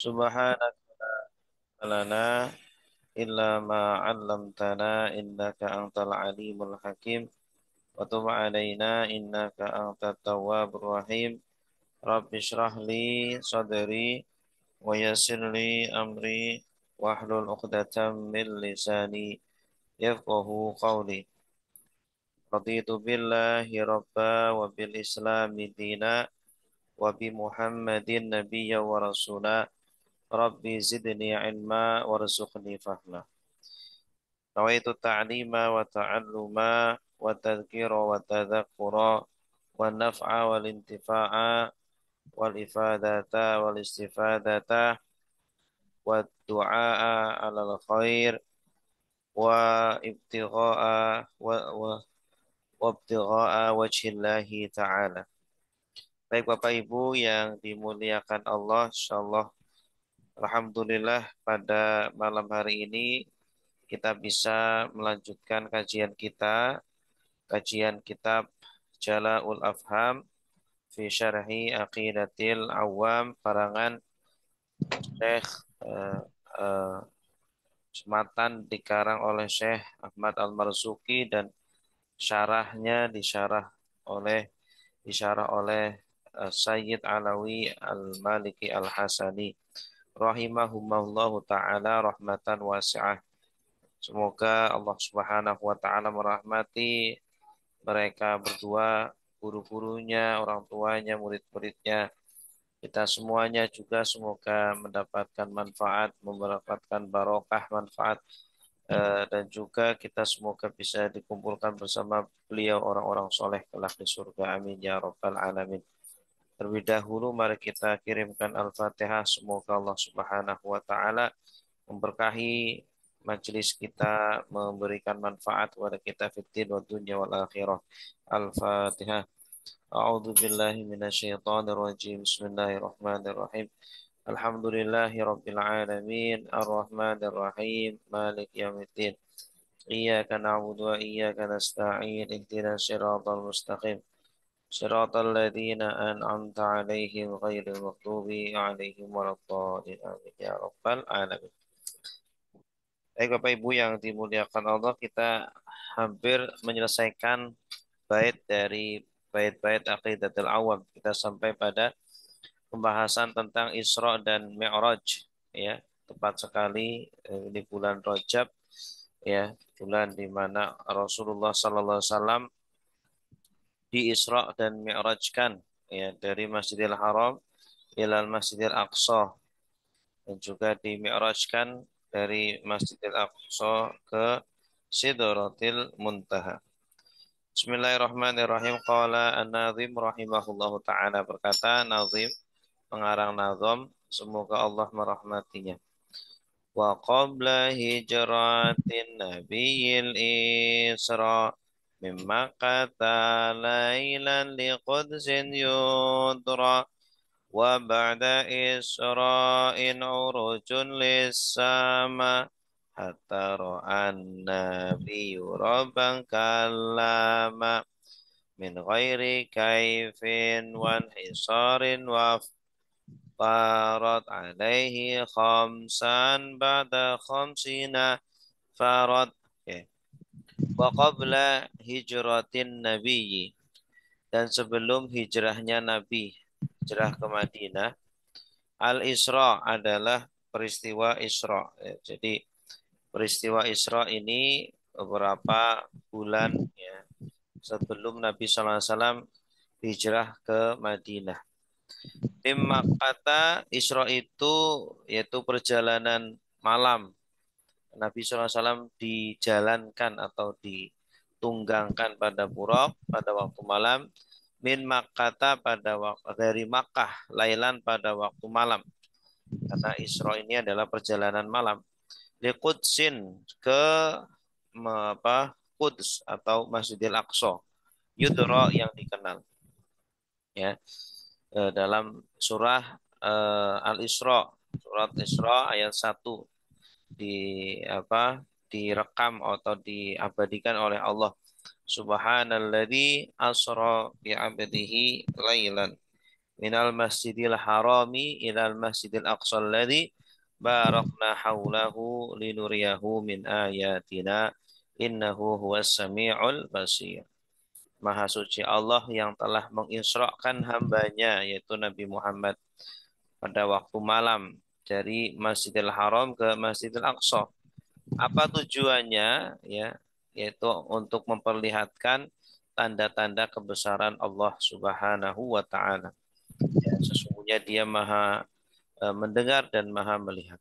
Subhanaka lana illa ma 'allamtana innaka antal alimul hakim wa tub alaina innaka antat tawwabur rahim rabbi shrah li sadri wa yassir li amri wahlul 'uqdatam min lisani yafqahu qawli raditu billahi rabba wa bil islami dina wa bi muhammadin nabiyya wa Rasulah Rabbi zidni ilma warzuqni fahma. Nawaitu ta'lima wa ta'alluma wa tadhkira wa tadhakkura wa naf'a wal intifa'a wal ifadata wal istifadata wa du'a'a al khair wa ibtigha'a wa, wa wabtigha'a wajhillahi ta'ala. Baik Bapak Ibu yang dimuliakan Allah, insyaallah Alhamdulillah pada malam hari ini kita bisa melanjutkan kajian kita, kajian kitab Jala'ul Afham fi Syarhi Aqidatil Awam Parangan Syekh uh, eh, uh, eh, sematan dikarang oleh Syekh Ahmad Al-Marzuki dan syarahnya disyarah oleh disyarah oleh eh, Sayyid Alawi Al-Maliki Al-Hasani rahimahumallahu taala rahmatan wasi'ah. Semoga Allah Subhanahu wa taala merahmati mereka berdua, guru-gurunya, orang tuanya, murid-muridnya. Kita semuanya juga semoga mendapatkan manfaat, mendapatkan barokah manfaat eh, dan juga kita semoga bisa dikumpulkan bersama beliau orang-orang soleh kelak di surga. Amin ya rabbal alamin. Terlebih dahulu mari kita kirimkan Al-Fatihah. Semoga Allah Subhanahu wa taala memberkahi majelis kita, memberikan manfaat kepada kita fitri, wa dunia wal akhirah. Al-Fatihah. A'udzu billahi minasyaitonir rajim. Bismillahirrahmanirrahim. Alhamdulillahi rabbil alamin, arrahmanir rahim, malik yaumiddin. Iyyaka na'budu wa iyyaka nasta'in, ihdinas siratal mustaqim. صراط الذين أنعمت عليهم غير المغضوب عليهم ولا الضالين ya rabbal alamin Baik Bapak Ibu yang dimuliakan Allah, kita hampir menyelesaikan bait dari bait-bait aqidatul awam. Kita sampai pada pembahasan tentang Isra dan Mi'raj ya, tepat sekali eh, di bulan Rajab ya, bulan di mana Rasulullah sallallahu alaihi wasallam diisra dan mi'rajkan ya dari Masjidil Haram ila Masjidil Aqsa dan juga di mi'rajkan dari Masjidil Aqsa ke Sidratil Muntaha. Bismillahirrahmanirrahim. Qala An-Nazim rahimahullahu taala berkata Nazim pengarang nazam semoga Allah merahmatinya. Wa qabla hijratin nabiyil Isra' Mimakata laylan li qudsin yudra Wa ba'da isra'in urujun lissama Hatta ru'an nabi yurabban kalama Min ghairi kaifin wan isarin waf Farad alaihi khamsan ba'da khamsina Farad wa qabla hijratin nabiyyi dan sebelum hijrahnya nabi hijrah ke Madinah al Isra adalah peristiwa Isra ya, jadi peristiwa Isra ini beberapa bulan ya sebelum Nabi Sallallahu Alaihi Wasallam hijrah ke Madinah Tim kata Isra itu yaitu perjalanan malam Nabi SAW dijalankan atau ditunggangkan pada buruk pada waktu malam min makata pada waktu dari Makkah lailan pada waktu malam karena Isra ini adalah perjalanan malam Likudsin ke apa Quds atau Masjidil Aqsa Yudro yang dikenal ya eh, dalam surah eh, Al-Isra surat Isra ayat 1 di apa direkam atau diabadikan oleh Allah Subhanalladzi asra bi 'abdihi lailan minal masjidil harami ilal masjidil aqsa alladzi barakna haulahu linuriyahu min ayatina innahu huwas samiul basir Maha suci Allah yang telah menginsrakan hambanya yaitu Nabi Muhammad pada waktu malam dari Masjidil Haram ke Masjidil Aqsa. Apa tujuannya ya? Yaitu untuk memperlihatkan tanda-tanda kebesaran Allah Subhanahu wa taala. Ya, sesungguhnya Dia Maha e, mendengar dan Maha melihat.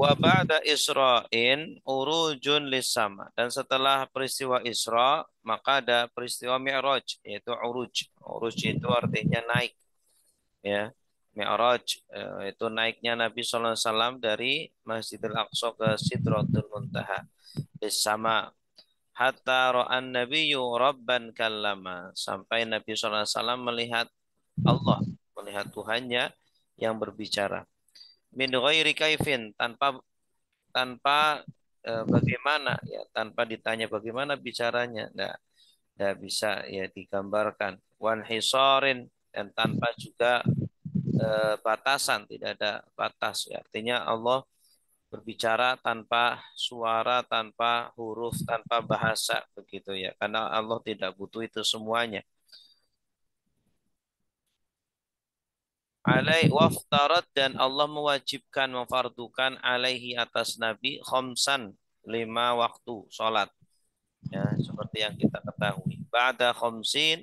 Wa Isra'in urujun lisama. Dan setelah peristiwa Isra, maka ada peristiwa Mi'raj, yaitu uruj. Uruj itu artinya naik ya Mi'raj eh, itu naiknya Nabi Sallallahu Alaihi Wasallam dari Masjidil Aqsa ke Sidratul Muntaha bersama hatta ra'an nabiyyu rabban kallama sampai Nabi Sallallahu Alaihi Wasallam melihat Allah melihat Tuhannya yang berbicara min ghairi kaifin tanpa tanpa e, bagaimana ya tanpa ditanya bagaimana bicaranya enggak enggak bisa ya digambarkan wan hisorin dan tanpa juga eh, batasan, tidak ada batas. Ya. Artinya Allah berbicara tanpa suara, tanpa huruf, tanpa bahasa begitu ya. Karena Allah tidak butuh itu semuanya. Alai waftarat dan Allah mewajibkan memfardukan alaihi atas Nabi khomsan lima waktu sholat ya seperti yang kita ketahui. Ba'da khomsin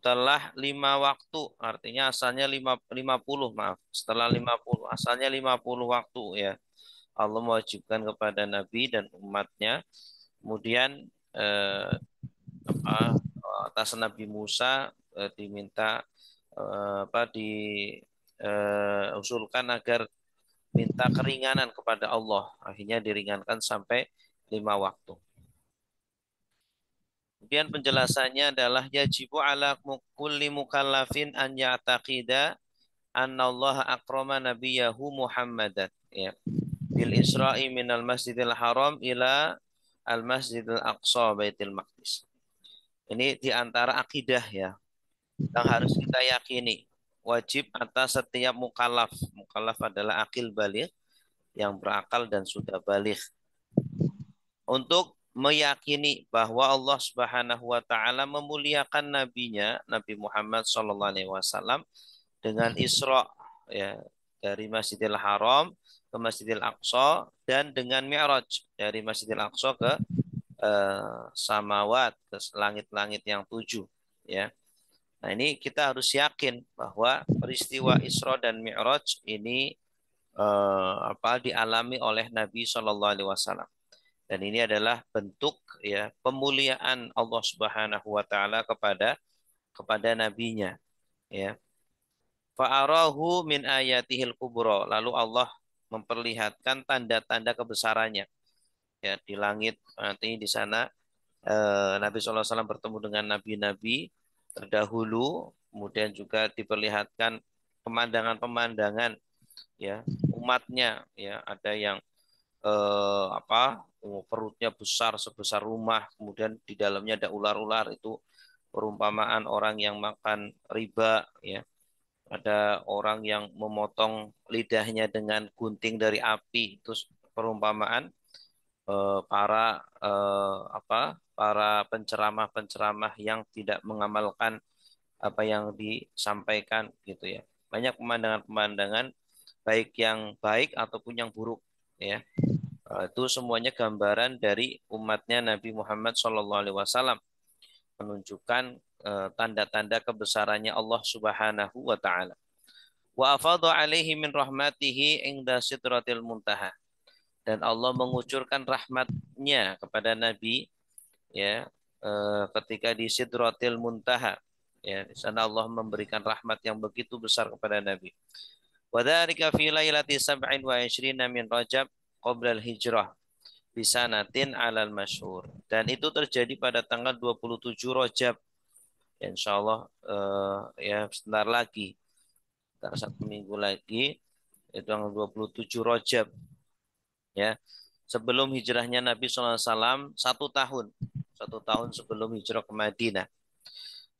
setelah lima waktu artinya asalnya lima, lima puluh maaf setelah lima puluh asalnya lima puluh waktu ya Allah mewajibkan kepada Nabi dan umatnya kemudian eh, apa, atas Nabi Musa eh, diminta eh, apa di eh, usulkan agar minta keringanan kepada Allah akhirnya diringankan sampai lima waktu Kemudian penjelasannya adalah yajibu ala kulli mukallafin an ya'taqida Allah akrama nabiyahu Muhammadat ya. Bil Isra'i minal Masjidil Haram ila Al Masjidil Aqsa baitil Maqdis. Ini di antara akidah ya yang harus kita yakini wajib atas setiap mukallaf. Mukallaf adalah akil balik yang berakal dan sudah balik. Untuk meyakini bahwa Allah Subhanahu wa taala memuliakan nabinya Nabi Muhammad sallallahu alaihi wasallam dengan Isra ya dari Masjidil Haram ke Masjidil Aqsa dan dengan Mi'raj dari Masjidil Aqsa ke eh, samawat ke langit-langit yang tujuh ya. Nah, ini kita harus yakin bahwa peristiwa Isra dan Mi'raj ini eh, apa dialami oleh Nabi Shallallahu alaihi wasallam. Dan ini adalah bentuk ya pemuliaan Allah Subhanahu wa taala kepada kepada nabinya ya. Fa'arahu min ayatihil kubro. Lalu Allah memperlihatkan tanda-tanda kebesarannya. Ya, di langit nanti di sana eh, Nabi SAW bertemu dengan nabi-nabi terdahulu, kemudian juga diperlihatkan pemandangan-pemandangan ya umatnya ya ada yang eh, apa oh, perutnya besar sebesar rumah, kemudian di dalamnya ada ular-ular itu perumpamaan orang yang makan riba ya. Ada orang yang memotong lidahnya dengan gunting dari api, itu perumpamaan eh, para eh, apa? para penceramah-penceramah yang tidak mengamalkan apa yang disampaikan gitu ya. Banyak pemandangan-pemandangan baik yang baik ataupun yang buruk ya eh, itu semuanya gambaran dari umatnya Nabi Muhammad SAW menunjukkan eh, tanda-tanda kebesarannya Allah Subhanahu wa taala. Wa afadha alaihi min rahmatihi inda sidratil muntaha. Dan Allah mengucurkan rahmatnya kepada Nabi ya eh, ketika di sidratil muntaha ya di sana Allah memberikan rahmat yang begitu besar kepada Nabi Wadhalika fi lailati sabain wa ishrina min rojab qabla hijrah bisa natin alal masyur Dan itu terjadi pada tanggal 27 Rajab. Ya, insya Allah uh, eh, ya sebentar lagi. Sekitar satu minggu lagi itu tanggal 27 Rajab. Ya. Sebelum hijrahnya Nabi SAW satu tahun. Satu tahun sebelum hijrah ke Madinah.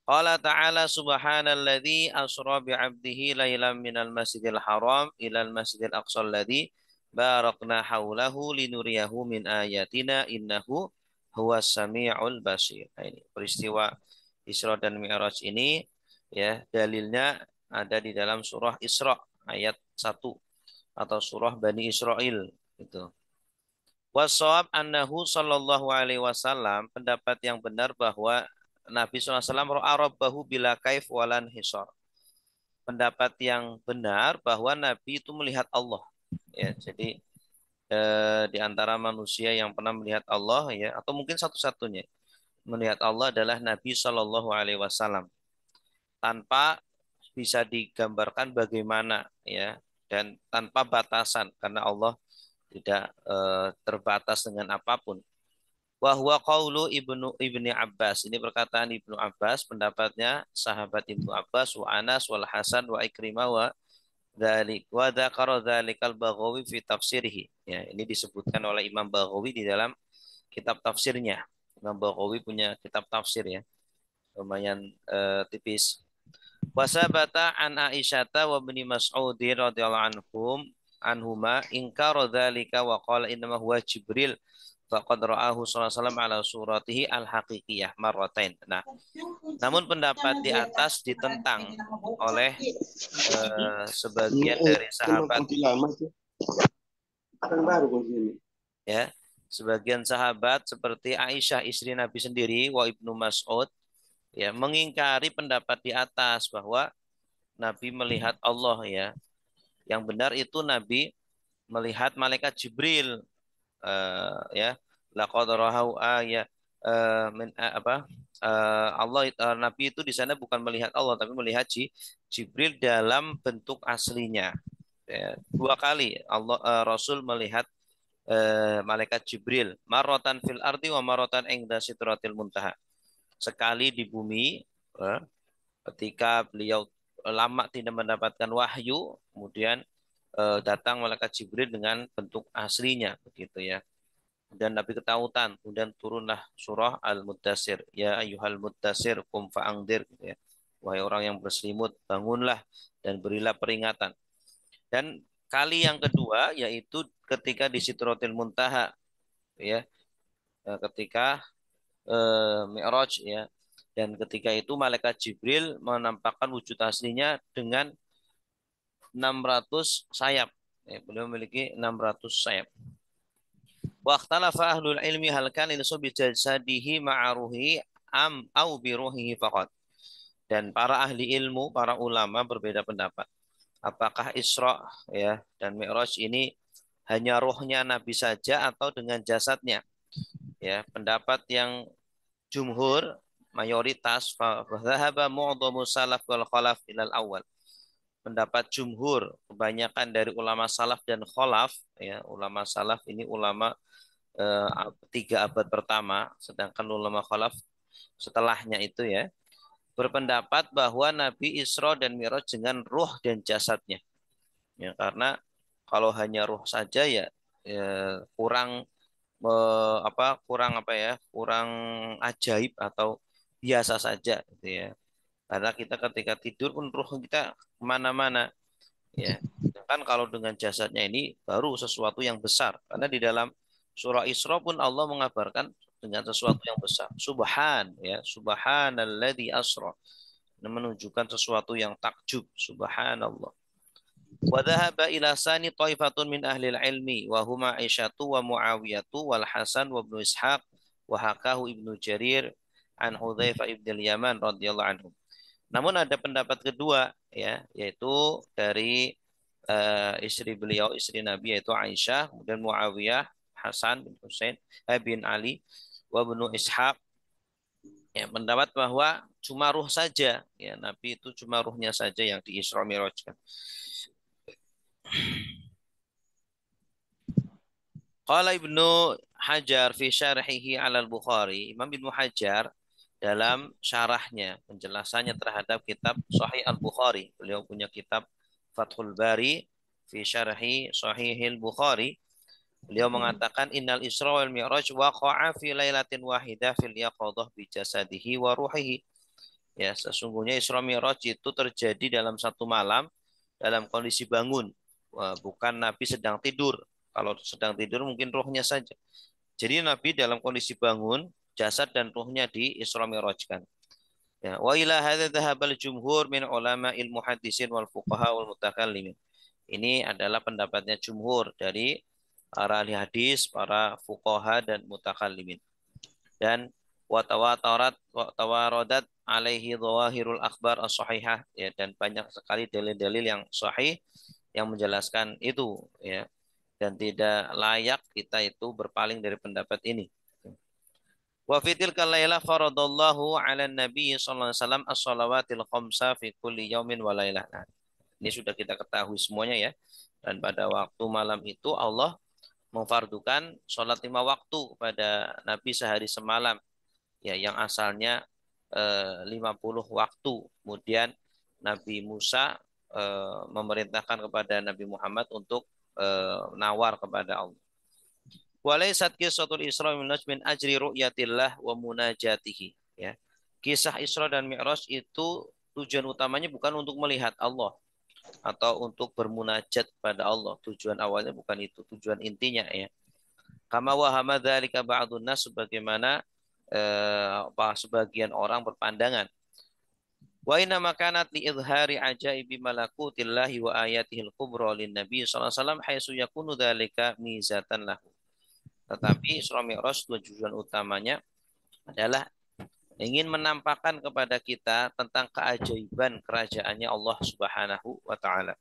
Qala ta'ala subhanalladzi asra bi'abdihi lailam minal masjidil haram ilal masjidil aqsa alladzi barakna haulahu linuriyahu min ayatina innahu huwas samiul basir. Nah, ini peristiwa Isra dan Mi'raj ini ya dalilnya ada di dalam surah Isra ayat 1 atau surah Bani Israel itu. Wasawab annahu sallallahu alaihi wasallam pendapat yang benar bahwa Nabi SAW ro'a bila kaif walan hisor. Pendapat yang benar bahwa Nabi itu melihat Allah. Ya, jadi eh, di antara manusia yang pernah melihat Allah ya atau mungkin satu-satunya melihat Allah adalah Nabi saw. tanpa bisa digambarkan bagaimana ya dan tanpa batasan karena Allah tidak eh, terbatas dengan apapun Wahwa qawlu ibnu ibni Abbas. Ini perkataan ibnu Abbas, pendapatnya sahabat ibnu Abbas, wa Anas, wal Hasan, wa Ikrimah, wa dhalik wa dzakara dzalikal Baghawi fi tafsirih. Ya, ini disebutkan oleh Imam Baghawi di dalam kitab tafsirnya. Imam Baghawi punya kitab tafsir ya. Lumayan uh, tipis. Wasabata an Aisyata wa bni mas'ud radhiyallahu anhum anhuma inkara dzalika wa qala inna huwa Jibril faqad ra'ahu sallallahu ala suratihi al-haqiqiyah marratain. Nah, namun pendapat di atas ditentang oleh uh, sebagian eh, dari sahabat. Ya, sebagian sahabat seperti Aisyah istri Nabi sendiri wa Ibnu Mas'ud ya mengingkari pendapat di atas bahwa Nabi melihat Allah ya. Yang benar itu Nabi melihat malaikat Jibril uh, ya laqad rahau aya eh, min, uh, apa uh, Allah uh, Nabi itu di sana bukan melihat Allah tapi melihat Jibril dalam bentuk aslinya ya, dua kali Allah uh, Rasul melihat uh, malaikat Jibril marotan fil ardi wa marotan engda sitratil muntaha sekali di bumi uh, ketika beliau lama tidak mendapatkan wahyu kemudian Eh, datang malaikat Jibril dengan bentuk aslinya begitu ya. Dan Nabi ketautan kemudian turunlah surah Al-Muddasir, ya ayyuhal muddasir kum fa'angdir gitu ya. Wahai orang yang berselimut, bangunlah dan berilah peringatan. Dan kali yang kedua yaitu ketika di Sidratil Muntaha gitu ya. Eh, ketika eh, Mi'raj ya. Dan ketika itu malaikat Jibril menampakkan wujud aslinya dengan 600 sayap. Ya, beliau memiliki 600 sayap. Waktalafa ahlul ilmi halkan insu bijasadihi ma'aruhi am au biruhihi faqat. Dan para ahli ilmu, para ulama berbeda pendapat. Apakah Isra ya dan Mi'raj ini hanya rohnya Nabi saja atau dengan jasadnya? Ya, pendapat yang jumhur mayoritas dhahaba mu'dhamu salaf wal khalaf ilal awal pendapat jumhur kebanyakan dari ulama salaf dan kholaf ya ulama salaf ini ulama eh, tiga abad pertama sedangkan ulama kholaf setelahnya itu ya berpendapat bahwa Nabi Isra dan Mi'raj dengan ruh dan jasadnya ya karena kalau hanya ruh saja ya, ya kurang me, apa kurang apa ya kurang ajaib atau biasa saja gitu ya karena kita ketika tidur pun ruh kita kemana-mana. Ya. kan kalau dengan jasadnya ini baru sesuatu yang besar. Karena di dalam surah Isra pun Allah mengabarkan dengan sesuatu yang besar. Subhan ya, subhanalladzi asra. Menunjukkan sesuatu yang takjub, subhanallah. Wa dhahaba ila sani taifatun min ahli ilmi wahuma huma Aisyatu wa Muawiyatu wal Hasan wa Ibnu Ishaq wa hakahu Ibnu Jarir an Hudzaifah ibn yaman radhiyallahu anhum namun ada pendapat kedua ya, yaitu dari uh, istri beliau, istri Nabi yaitu Aisyah, kemudian Muawiyah, Hasan bin Husain, eh, bin Ali, wa bin Ishaq. Ya, pendapat bahwa cuma ruh saja, ya Nabi itu cuma ruhnya saja yang di Isra Mi'raj. Qala Ibnu Hajar fi syarhihi al-Bukhari, Imam Ibnu Hajar dalam syarahnya, penjelasannya terhadap kitab Sahih Al-Bukhari. Beliau punya kitab Fathul Bari fi Syarhi Sahihil Bukhari. Beliau mengatakan innal Isra wal Mi'raj waqa'a fi lailatin wahidah fil yaqadhah bi jasadihi wa ruhihi. Ya, sesungguhnya Isra Mi'raj itu terjadi dalam satu malam dalam kondisi bangun. Bukan Nabi sedang tidur. Kalau sedang tidur mungkin rohnya saja. Jadi Nabi dalam kondisi bangun jasad dan ruhnya di Isra Mi'rajkan. Ya, wa ila hadza dhahabal jumhur min ulama ilmu hadisin wal fuqaha wal mutakallimin. Ini adalah pendapatnya jumhur dari para ahli hadis, para fuqaha dan mutakallimin. Dan wa tawaradat alaihi dhawahirul akhbar as-sahihah ya dan banyak sekali dalil-dalil yang sahih yang menjelaskan itu ya dan tidak layak kita itu berpaling dari pendapat ini Wa fi tilka laila faradallahu 'ala nabi sallallahu alaihi wasallam as salawatil khamsa fi kulli yaumin wa laylah. Nah, ini sudah kita ketahui semuanya ya. Dan pada waktu malam itu Allah memfardukan sholat lima waktu pada Nabi sehari semalam ya yang asalnya eh, 50 waktu kemudian Nabi Musa eh, memerintahkan kepada Nabi Muhammad untuk eh, nawar kepada Allah Walaisat suatu Isra Mi'raj min ajri ru'yatillah wa munajatihi. Ya. Kisah Isra dan Mi'raj itu tujuan utamanya bukan untuk melihat Allah atau untuk bermunajat pada Allah. Tujuan awalnya bukan itu, tujuan intinya ya. Kama wahama dzalika ba'dun nas sebagaimana eh, apa sebagian orang berpandangan. Wa inna makanat li idhari ajaibi malakutillahi wa ayatihil kubra lin nabi sallallahu alaihi wasallam haitsu yakunu dzalika mizatan lahu tetapi Isra Mi'raj tujuan utamanya adalah ingin menampakkan kepada kita tentang keajaiban kerajaannya Allah Subhanahu wa taala.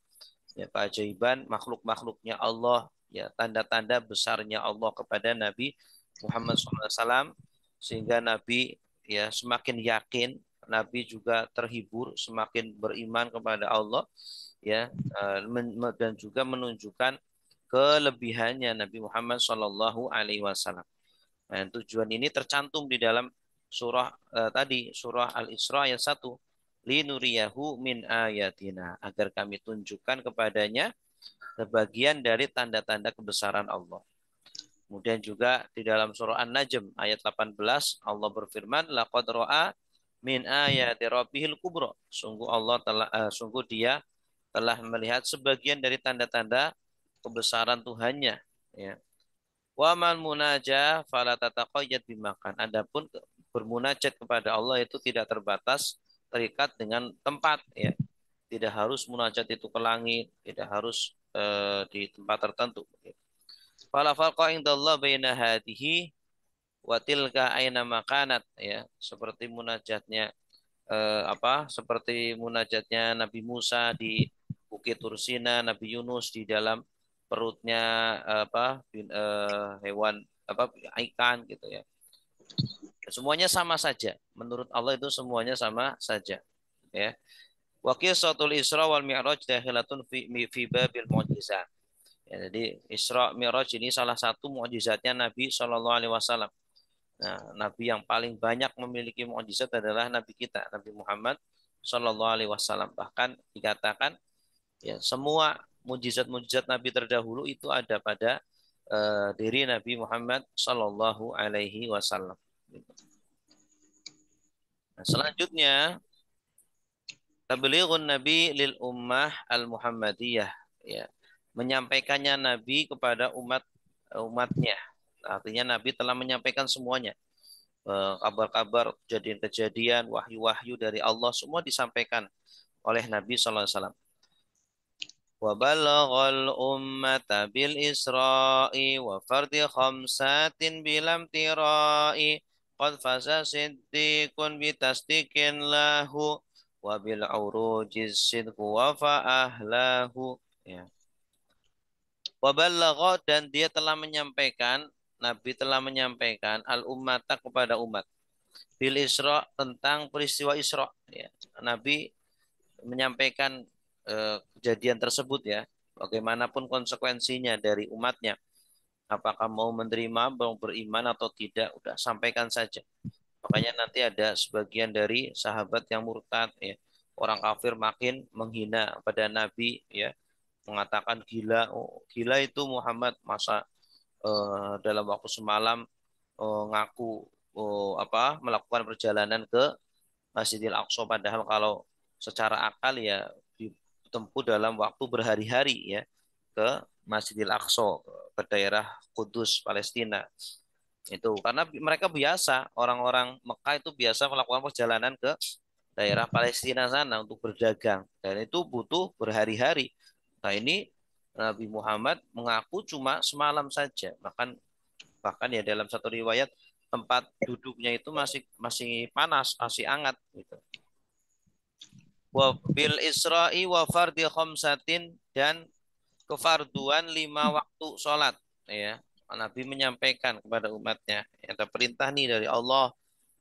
Ya, keajaiban makhluk-makhluknya Allah, ya tanda-tanda besarnya Allah kepada Nabi Muhammad SAW sehingga Nabi ya semakin yakin, Nabi juga terhibur, semakin beriman kepada Allah ya eh, dan juga menunjukkan kelebihannya Nabi Muhammad Shallallahu Alaihi Wasallam. Nah, tujuan ini tercantum di dalam surah eh, tadi surah Al Isra ayat satu. linuriyahu min ayatina agar kami tunjukkan kepadanya sebagian dari tanda-tanda kebesaran Allah. Kemudian juga di dalam surah An-Najm ayat 18 Allah berfirman laqad ra'a min ayati rabbihil kubra. Sungguh Allah telah uh, sungguh dia telah melihat sebagian dari tanda-tanda kebesaran Tuhannya ya Waman munaja falatataqoyat bimakan. Adapun bermunajat kepada Allah itu tidak terbatas terikat dengan tempat ya. Tidak harus munajat itu ke langit, tidak harus uh, di tempat tertentu. Ya. Fala farqa indallah baina hadhihi wa tilka aina makanat ya. Seperti munajatnya uh, apa? Seperti munajatnya Nabi Musa di Bukit Tursina, Nabi Yunus di dalam perutnya apa bin eh, hewan apa ikan gitu ya. Semuanya sama saja. Menurut Allah itu semuanya sama saja. Ya. wakil qisatul Isra wal Mi'raj dahilatun fi fi babil mu'jizat. Ya, jadi Isra Mi'raj ini salah satu mu'jizatnya Nabi Shallallahu alaihi wasallam. Nah, nabi yang paling banyak memiliki mu'jizat adalah nabi kita, Nabi Muhammad Shallallahu alaihi wasallam. Bahkan dikatakan ya semua mujizat-mujizat Nabi terdahulu itu ada pada uh, diri Nabi Muhammad Shallallahu Alaihi Wasallam. Nah, selanjutnya tablighun nabi lil ummah al muhammadiyah ya menyampaikannya nabi kepada umat eh, umatnya artinya nabi telah menyampaikan semuanya eh, kabar-kabar kejadian-kejadian wahyu-wahyu dari Allah semua disampaikan oleh Nabi Alaihi Wasallam. وبلغ الأمة بالإسراء وفرد خمسات بلا امتراء قد فاز صديق بتصديق له وبالعروج الصدق وفأهله ya. Wabalagho dan dia telah menyampaikan, Nabi telah menyampaikan al-ummata kepada umat. Bil Isra tentang peristiwa Isra. Ya. Nabi menyampaikan Eh, kejadian tersebut ya, bagaimanapun konsekuensinya dari umatnya. Apakah mau menerima, mau beriman atau tidak, udah sampaikan saja. Makanya nanti ada sebagian dari sahabat yang murtad ya. Orang kafir makin menghina pada Nabi ya, mengatakan gila, oh, gila itu Muhammad masa eh, dalam waktu semalam eh, ngaku oh, apa melakukan perjalanan ke Masjidil Aqsa padahal kalau secara akal ya tempuh dalam waktu berhari-hari ya ke Masjidil Aqsa ke daerah Kudus Palestina itu karena mereka biasa orang-orang Mekah itu biasa melakukan perjalanan ke daerah Palestina sana untuk berdagang dan itu butuh berhari-hari nah ini Nabi Muhammad mengaku cuma semalam saja bahkan bahkan ya dalam satu riwayat tempat duduknya itu masih masih panas masih hangat gitu wa bil isra'i wa fardhi khamsatin dan kefarduan lima waktu sholat ya Nabi menyampaikan kepada umatnya ada perintah nih dari Allah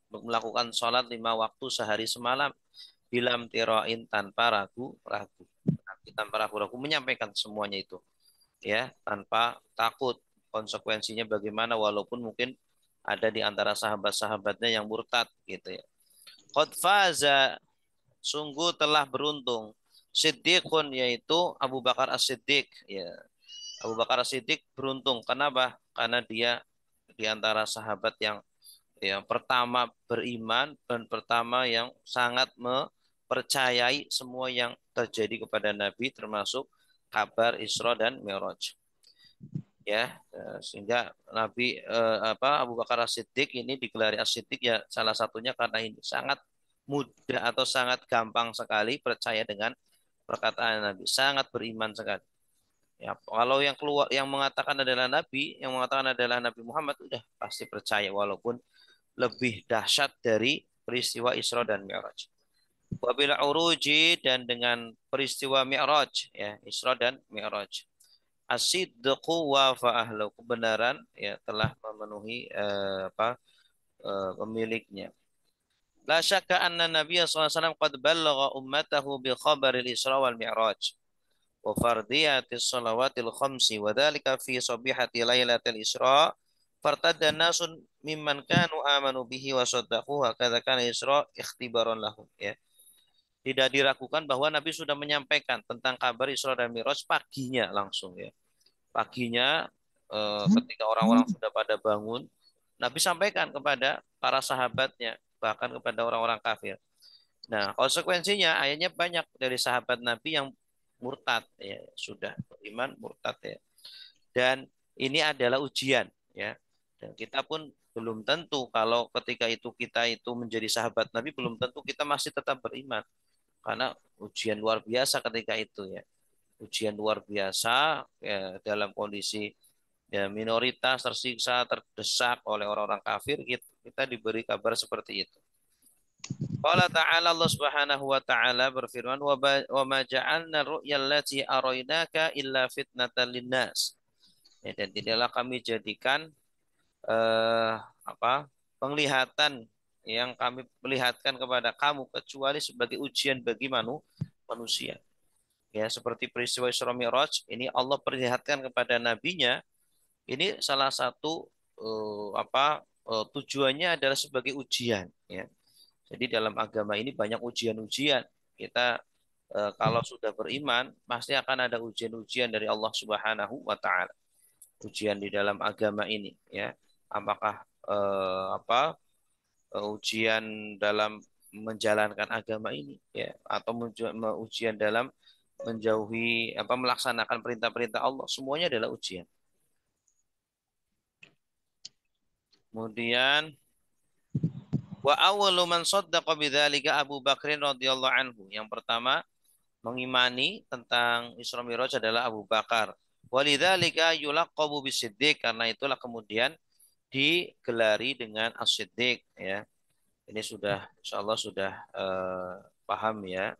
untuk melakukan sholat lima waktu sehari semalam bilam tiroin tanpa ragu ragu Nabi tanpa ragu ragu menyampaikan semuanya itu ya tanpa takut konsekuensinya bagaimana walaupun mungkin ada di antara sahabat-sahabatnya yang murtad gitu ya. Qad faza sungguh telah beruntung. Siddiqun yaitu Abu Bakar As-Siddiq. Ya. Abu Bakar As-Siddiq beruntung. Kenapa? Karena dia di antara sahabat yang yang pertama beriman dan pertama yang sangat mempercayai semua yang terjadi kepada Nabi termasuk kabar Isra dan Mi'raj. Ya, e, sehingga Nabi eh, apa Abu Bakar As-Siddiq ini digelari As-Siddiq ya salah satunya karena ini sangat mudah atau sangat gampang sekali percaya dengan perkataan Nabi, sangat beriman sekali. Ya, kalau yang keluar yang mengatakan adalah Nabi, yang mengatakan adalah Nabi Muhammad sudah pasti percaya walaupun lebih dahsyat dari peristiwa Isra dan Mi'raj. Wabila uruji dan dengan peristiwa Mi'raj ya, Isra dan Mi'raj. Asidqu wa fa'ahlu kebenaran ya telah memenuhi eh, apa eh, pemiliknya. La syakka anna Nabiya SAW qad ballagha ummatahu bi khabaril Isra wal Mi'raj wa fardiyati salawatil khamsi wa dhalika fi sabihati lailatil Isra fartadda nasun mimman kanu amanu bihi wa saddaqu wa kadza Isra ikhtibaran lahum ya. Tidak diragukan bahwa Nabi sudah menyampaikan tentang kabar Isra dan Mi'raj paginya langsung ya. Paginya eh, hmm? ketika orang-orang hmm? sudah pada bangun, Nabi sampaikan kepada para sahabatnya bahkan kepada orang-orang kafir. Nah, konsekuensinya ayatnya banyak dari sahabat Nabi yang murtad ya, sudah beriman murtad ya. Dan ini adalah ujian ya. Dan kita pun belum tentu kalau ketika itu kita itu menjadi sahabat Nabi belum tentu kita masih tetap beriman. Karena ujian luar biasa ketika itu ya. Ujian luar biasa ya, dalam kondisi ya, minoritas tersiksa terdesak oleh orang-orang kafir kita kita diberi kabar seperti itu. Qala ta'ala Allah Subhanahu wa ta'ala berfirman wa ma ja'alna ru'yal lati arainaka illa fitnatan linnas. Ya, dan tidaklah kami jadikan eh, apa penglihatan yang kami perlihatkan kepada kamu kecuali sebagai ujian bagi manu, manusia. Ya, seperti peristiwa Isra Mi'raj, ini Allah perlihatkan kepada nabinya ini salah satu eh, apa Eh, tujuannya adalah sebagai ujian ya. Jadi dalam agama ini banyak ujian-ujian. Kita eh, kalau hmm. sudah beriman pasti akan ada ujian-ujian dari Allah Subhanahu wa taala. Ujian di dalam agama ini ya. Apakah eh, apa eh, ujian dalam menjalankan agama ini ya atau ujian dalam menjauhi apa melaksanakan perintah-perintah Allah semuanya adalah ujian Kemudian wa awwalu man saddaqa bidzalika Abu Bakrin radhiyallahu anhu. Yang pertama mengimani tentang Isra Mi'raj adalah Abu Bakar. Walidzalika yulaqabu bisiddiq karena itulah kemudian digelari dengan as-siddiq ya. Ini sudah insyaallah sudah uh, paham ya.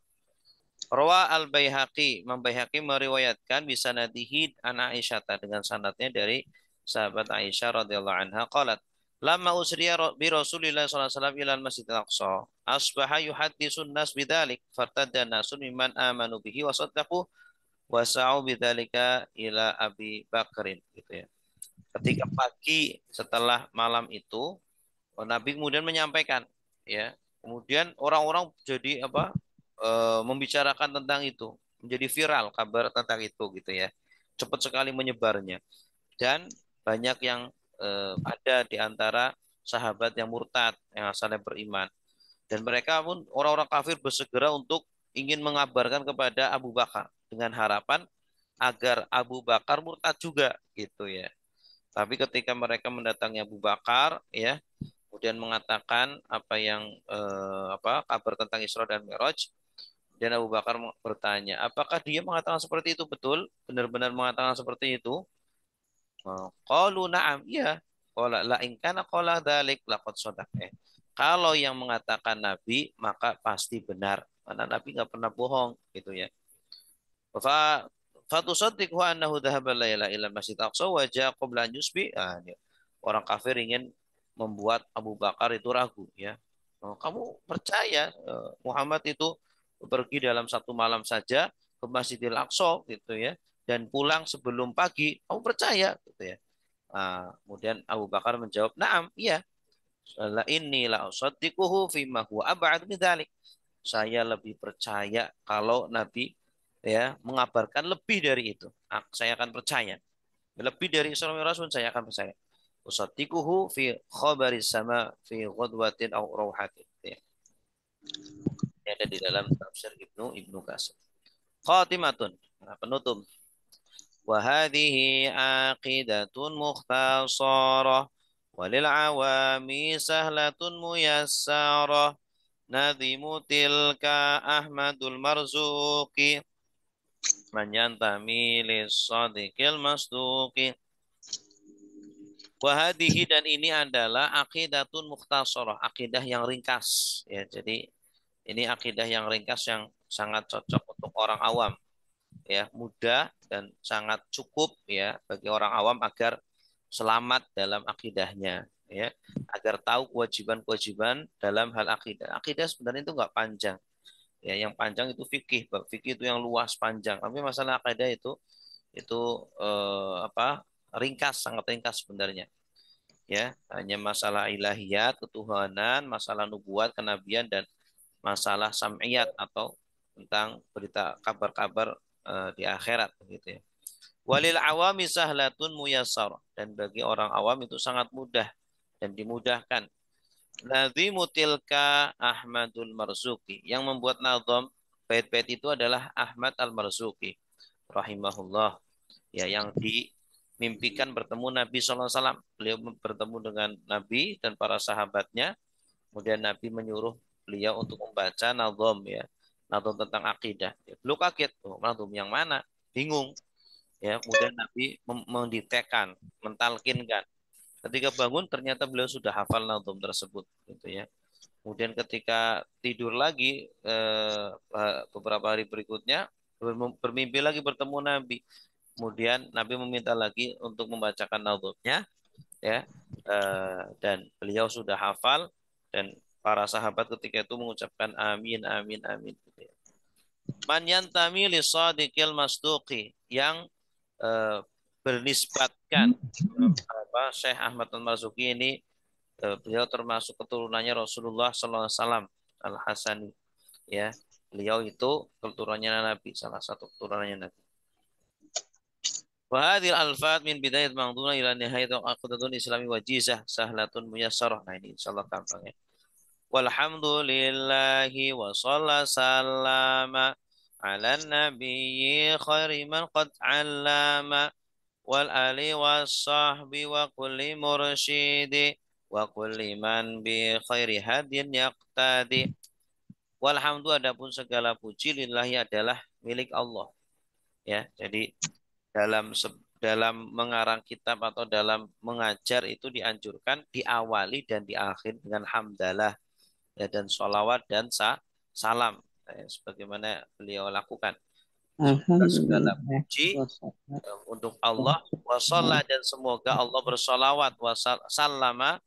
Rawa al Baihaqi, Imam Baihaqi meriwayatkan bisa nadihid an Aisyah dengan sanadnya dari sahabat Aisyah radhiyallahu anha qalat Lama usriya bi Rasulillah SAW ila Masjid Al-Aqsa, asbaha yuhaddisun nas bidzalik, fartadda nasun mimman amanu bihi wa saddaqu wa sa'u bidzalika ila Abi Bakrin gitu ya. Ketika pagi setelah malam itu, oh, Nabi kemudian menyampaikan ya. Kemudian orang-orang jadi apa? E, membicarakan tentang itu, menjadi viral kabar tentang itu gitu ya. Cepat sekali menyebarnya. Dan banyak yang eh, ada di antara sahabat yang murtad yang asalnya beriman dan mereka pun orang-orang kafir bersegera untuk ingin mengabarkan kepada Abu Bakar dengan harapan agar Abu Bakar murtad juga gitu ya tapi ketika mereka mendatangi Abu Bakar ya kemudian mengatakan apa yang eh, apa kabar tentang Isra dan Mi'raj dan Abu Bakar bertanya, apakah dia mengatakan seperti itu betul? Benar-benar mengatakan seperti itu? Oh. Qalu na'am, iya. Qala la in kana qala dzalik laqad Eh. Kalau yang mengatakan nabi maka pasti benar. Karena nabi nggak pernah bohong gitu ya. Fa fatusaddiqu annahu dhahaba laila ila masjid Aqsa wa ja'a qabla an yusbi. Ah, orang kafir ingin membuat Abu Bakar itu ragu ya. Oh, kamu percaya eh, Muhammad itu pergi dalam satu malam saja ke Masjidil Aqsa gitu ya dan pulang sebelum pagi, kamu percaya? Gitu ya. Nah, kemudian Abu Bakar menjawab, naam, iya. La ini la usadikuhu fima huwa ab'ad midhalik. Saya lebih percaya kalau Nabi ya mengabarkan lebih dari itu. Ah, saya akan percaya. Lebih dari Isra Mi'raj saya akan percaya. Usadikuhu fi khobaris sama fi ghadwatin au rawhatin. Ya. Ini ada di dalam tafsir Ibnu Ibnu Qasim. Khatimatun. Nah, penutup. وهذه عاقدة مختصرة وللعوام سهلة ميسرة نظم تلك أحمد المرزوق من ينتمي للصديق المصدوق وهذه dan ini adalah akidatun mukhtasarah, akidah yang ringkas. Ya, jadi ini akidah yang ringkas yang sangat cocok untuk orang awam ya mudah dan sangat cukup ya bagi orang awam agar selamat dalam akidahnya ya agar tahu kewajiban-kewajiban dalam hal akidah. Akidah sebenarnya itu enggak panjang. Ya, yang panjang itu fikih, fikih itu yang luas panjang. Tapi masalah akidah itu itu eh, apa? ringkas, sangat ringkas sebenarnya. Ya, hanya masalah ilahiyat, ketuhanan, masalah nubuat, kenabian dan masalah sam'iyat atau tentang berita kabar-kabar Eh, di akhirat begitu ya. Walil awami sahlatun muyassar dan bagi orang awam itu sangat mudah dan dimudahkan. Nazimu tilka Ahmadul Marzuki yang membuat nazam bait-bait itu adalah Ahmad Al-Marzuki rahimahullah ya yang dimimpikan bertemu Nabi saw. Beliau bertemu dengan Nabi dan para sahabatnya. Kemudian Nabi menyuruh beliau untuk membaca nazam ya atau tentang akidah. Ya, lu kaget, oh, nadum yang mana? Bingung. Ya, kemudian Nabi mendetekan, mentalkinkan. Ketika bangun ternyata beliau sudah hafal nautum tersebut, gitu ya. Kemudian ketika tidur lagi eh, eh beberapa hari berikutnya bermimpi lagi bertemu Nabi. Kemudian Nabi meminta lagi untuk membacakan nautumnya, ya eh, dan beliau sudah hafal dan para sahabat ketika itu mengucapkan amin amin amin gitu ya. Man yantami li sadiqil masduqi yang eh, bernisbatkan apa Syekh Ahmad Al-Marzuki ini eh, beliau termasuk keturunannya Rasulullah sallallahu alaihi wasallam Al-Hasani ya. Beliau itu keturunannya Nabi, salah satu keturunannya Nabi. Wahadil alfat min bidayat mangduna ila nihayat aqidatun islami wajizah sahlatun muyassarah. Nah ini insyaallah gampang ya walhamdulillahi wa sallama ala nabiyyi khairi qad allama wal ali wa sahbi wa kulli mursyidi wa kulli man bi khairi hadin yaqtadi walhamdu adapun segala puji lillahi adalah milik Allah ya jadi dalam dalam mengarang kitab atau dalam mengajar itu dianjurkan diawali dan diakhir dengan hamdalah ya dan sholawat dan sa salam ya, sebagaimana beliau lakukan segala puji um, untuk Allah wasalla dan semoga Allah bersolawat wasallama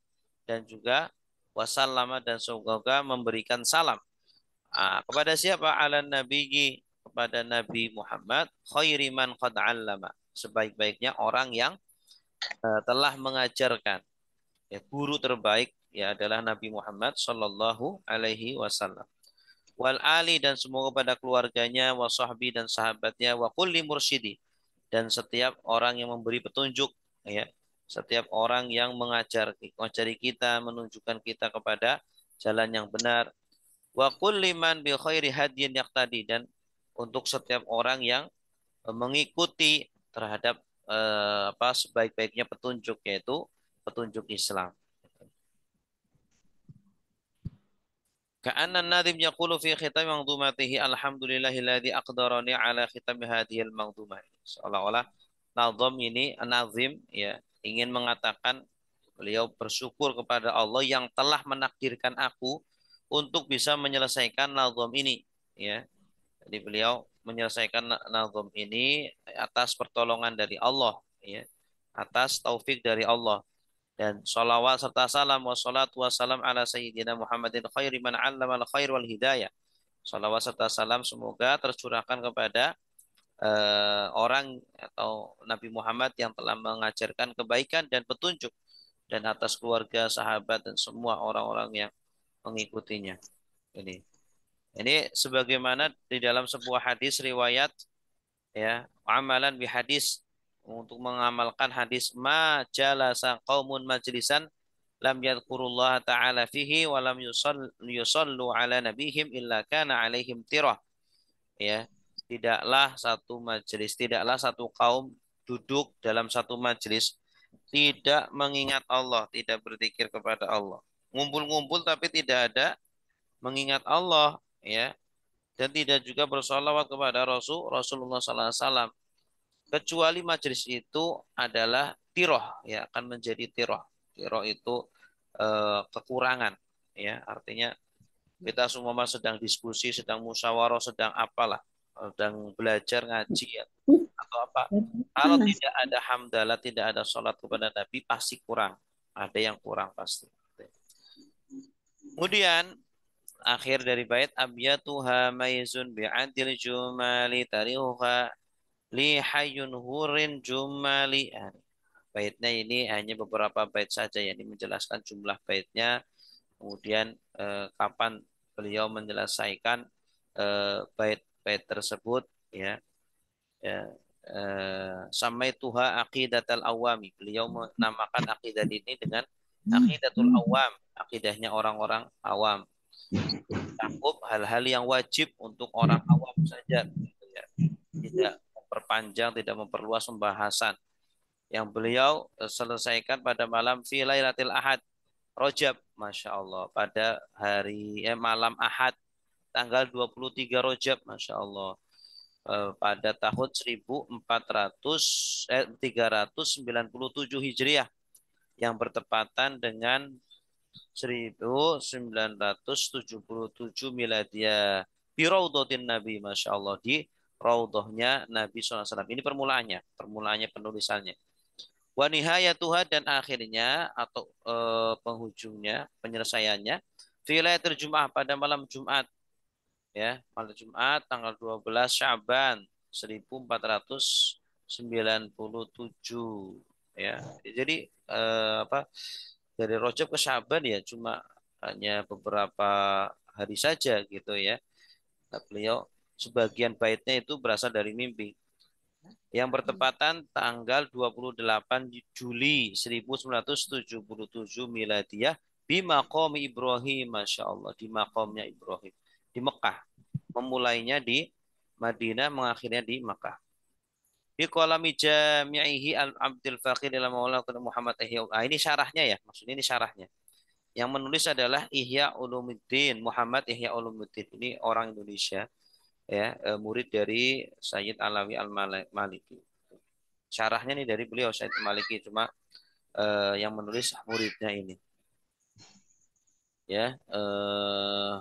dan juga wasallama dan semoga memberikan salam nah, kepada siapa ala nabi kepada Nabi Muhammad khairiman qad allama sebaik-baiknya orang yang eh, telah mengajarkan ya guru terbaik ya adalah Nabi Muhammad Shallallahu Alaihi Wasallam. Wal ali dan semoga pada keluarganya, wa dan sahabatnya, wa kulli mursidi dan setiap orang yang memberi petunjuk, ya setiap orang yang mengajar mengajari kita, menunjukkan kita kepada jalan yang benar. Wa kulli man bi khairi hadiyin tadi dan untuk setiap orang yang mengikuti terhadap eh, apa sebaik-baiknya petunjuk yaitu petunjuk Islam. Ka'anna nadhim yaqulu fi khitam mangdumatihi alhamdulillahilladzi aqdarani ala khitam hadhil mangdumah. Seolah-olah nazam ini nazim ya ingin mengatakan beliau bersyukur kepada Allah yang telah menakdirkan aku untuk bisa menyelesaikan nazam ini ya. Jadi beliau menyelesaikan nazam ini atas pertolongan dari Allah ya. Atas taufik dari Allah dan salawat serta salam wa salatu wa salam ala sayyidina Muhammadin khairi man allama al khair wal hidayah. Salawat serta salam semoga tercurahkan kepada uh, orang atau Nabi Muhammad yang telah mengajarkan kebaikan dan petunjuk dan atas keluarga, sahabat dan semua orang-orang yang mengikutinya. Ini. Ini sebagaimana di dalam sebuah hadis riwayat ya, amalan bi hadis untuk mengamalkan hadis ma jalasa qaumun majlisan lam yadhkurullaha ta'ala fihi wa lam yusallu ala nabihim illa kana alaihim tirah. Ya, tidaklah satu majelis, tidaklah satu kaum duduk dalam satu majelis tidak mengingat Allah, tidak berzikir kepada Allah. Ngumpul-ngumpul tapi tidak ada mengingat Allah, ya. Dan tidak juga bersolawat kepada Rasul Rasulullah sallallahu alaihi wasallam kecuali majelis itu adalah tiroh ya akan menjadi tiroh tiroh itu eh, kekurangan ya artinya kita semua sedang diskusi sedang musyawarah sedang apalah sedang belajar ngaji ya, atau apa kalau tidak ada hamdalah tidak ada sholat kepada Nabi pasti kurang ada yang kurang pasti kemudian akhir dari bait abiyatuha maizun bi'adil jumali tarihuha li hayyun hurin jumalian. Baitnya ini hanya beberapa bait saja yang menjelaskan jumlah baitnya, kemudian eh, kapan beliau menjelaskan eh, bait-bait tersebut ya. ya eh, sampai tuha aqidatul awami. Beliau menamakan akidah ini dengan akidatul awam, akidahnya orang-orang awam. Cakup hal-hal yang wajib untuk orang awam saja gitu ya. Tidak memperpanjang, tidak memperluas pembahasan yang beliau eh, selesaikan pada malam filailatil ahad Rojab, Masya Allah, pada hari eh, malam Ahad, tanggal 23 Rojab, Masya Allah, eh, pada tahun 1400 eh, 397 Hijriah yang bertepatan dengan 1977 miladia piraudotin Nabi, Masya Allah, di raudhahnya Nabi SAW. Ini permulaannya, permulaannya penulisannya. Wa Tuhan dan akhirnya atau e, penghujungnya, penyelesaiannya fi lailatul Jumat pada malam Jumat. Ya, malam Jumat tanggal 12 Syaban 1497 ya. Jadi e, apa dari Rojab ke Syaban ya cuma hanya beberapa hari saja gitu ya. Nah, beliau sebagian baitnya itu berasal dari mimpi. Yang hmm. bertepatan tanggal 28 Juli 1977 Miladiyah di makom Ibrahim, Masya Allah, di makomnya Ibrahim, di Mekah. Memulainya di Madinah, mengakhirnya di Mekah. Di kolam jami'ihi al-abdil faqir ila maula Muhammad Ihya. Ah, ini syarahnya ya, maksudnya ini syarahnya. Yang menulis adalah Ihya Ulumuddin, Muhammad Ihya Ulumuddin. Ini orang Indonesia ya eh, murid dari Sayyid Alawi Al Maliki. Syarahnya nih dari beliau Sayyid Maliki cuma eh, yang menulis muridnya ini. Ya, eh,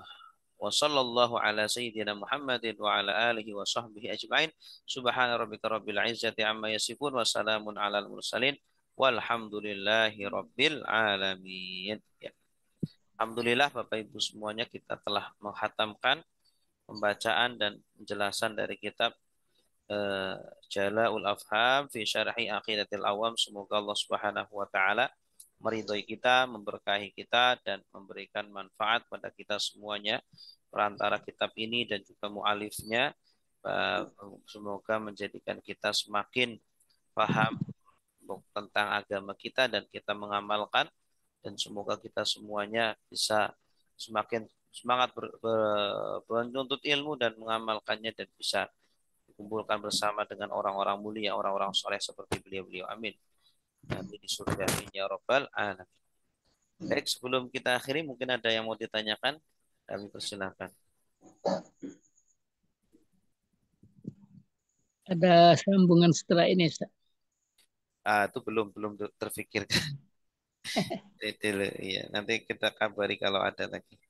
wa sallallahu ala sayyidina Muhammadin wa ala alihi wa sahbihi ajma'in. Subhana rabbika rabbil izzati amma yasifun wa salamun al mursalin walhamdulillahi rabbil alamin. Ya. Alhamdulillah Bapak Ibu semuanya kita telah menghatamkan pembacaan dan penjelasan dari kitab Jala eh, Jala'ul Afham fi Syarhi Aqidatil Awam. Semoga Allah Subhanahu wa taala meridhoi kita, memberkahi kita dan memberikan manfaat pada kita semuanya perantara kitab ini dan juga mualifnya eh, semoga menjadikan kita semakin paham tentang agama kita dan kita mengamalkan dan semoga kita semuanya bisa semakin semangat ber, ber, menuntut ilmu dan mengamalkannya dan bisa dikumpulkan bersama dengan orang-orang mulia, orang-orang soleh seperti beliau-beliau. Amin. nanti di surga. Amin ya robbal alamin. Baik, sebelum kita akhiri mungkin ada yang mau ditanyakan, kami persilahkan Ada sambungan setelah ini, Ustaz. Ah, itu belum belum terfikirkan. Iya, nanti kita kabari kalau ada lagi.